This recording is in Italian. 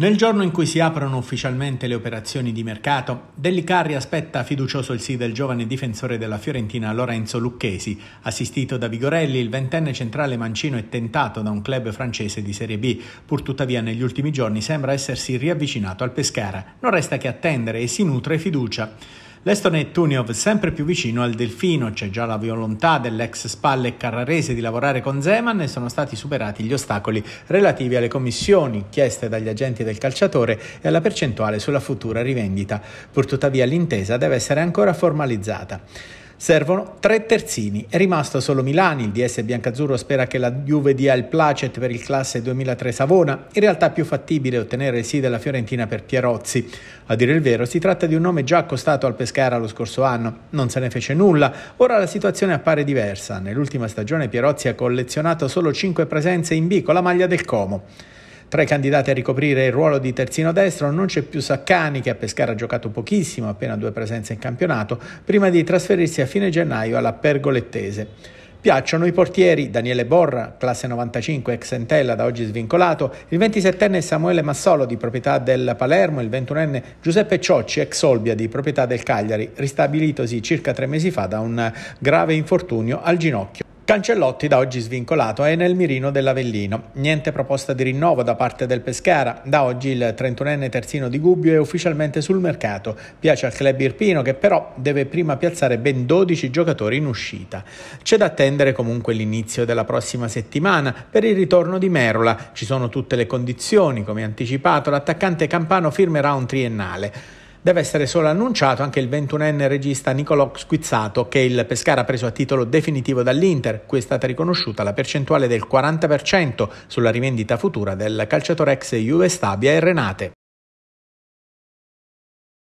Nel giorno in cui si aprono ufficialmente le operazioni di mercato, Dellicarri aspetta fiducioso il sì del giovane difensore della Fiorentina Lorenzo Lucchesi, assistito da Vigorelli, il ventenne centrale mancino è tentato da un club francese di Serie B, pur tuttavia negli ultimi giorni sembra essersi riavvicinato al Pescara. Non resta che attendere e si nutre fiducia. L'Estone è Tuniov sempre più vicino al Delfino, c'è già la volontà dell'ex spalle carrarese di lavorare con Zeman e sono stati superati gli ostacoli relativi alle commissioni chieste dagli agenti del calciatore e alla percentuale sulla futura rivendita. Purtuttavia l'intesa deve essere ancora formalizzata. Servono tre terzini. È rimasto solo Milani. Il DS biancazzurro spera che la Juve dia il placet per il classe 2003 Savona. In realtà è più fattibile ottenere il sì della Fiorentina per Pierozzi. A dire il vero, si tratta di un nome già accostato al Pescara lo scorso anno. Non se ne fece nulla. Ora la situazione appare diversa. Nell'ultima stagione Pierozzi ha collezionato solo cinque presenze in B con la maglia del Como. Tra i candidati a ricoprire il ruolo di terzino destro non c'è più Saccani che a Pescara ha giocato pochissimo, appena due presenze in campionato, prima di trasferirsi a fine gennaio alla Pergolettese. Piacciono i portieri Daniele Borra, classe 95, ex Entella, da oggi svincolato, il 27enne Samuele Massolo, di proprietà del Palermo, il 21enne Giuseppe Ciocci, ex Olbia, di proprietà del Cagliari, ristabilitosi circa tre mesi fa da un grave infortunio al ginocchio. Cancellotti da oggi svincolato è nel mirino dell'Avellino. Niente proposta di rinnovo da parte del Pescara. Da oggi il 31enne terzino di Gubbio è ufficialmente sul mercato. Piace al club irpino che però deve prima piazzare ben 12 giocatori in uscita. C'è da attendere comunque l'inizio della prossima settimana per il ritorno di Merola. Ci sono tutte le condizioni, come anticipato l'attaccante campano firmerà un triennale. Deve essere solo annunciato anche il 21enne regista Nicolò Squizzato che il Pescara ha preso a titolo definitivo dall'Inter, cui è stata riconosciuta la percentuale del 40% sulla rivendita futura del calciatore ex Juve Stabia e Renate.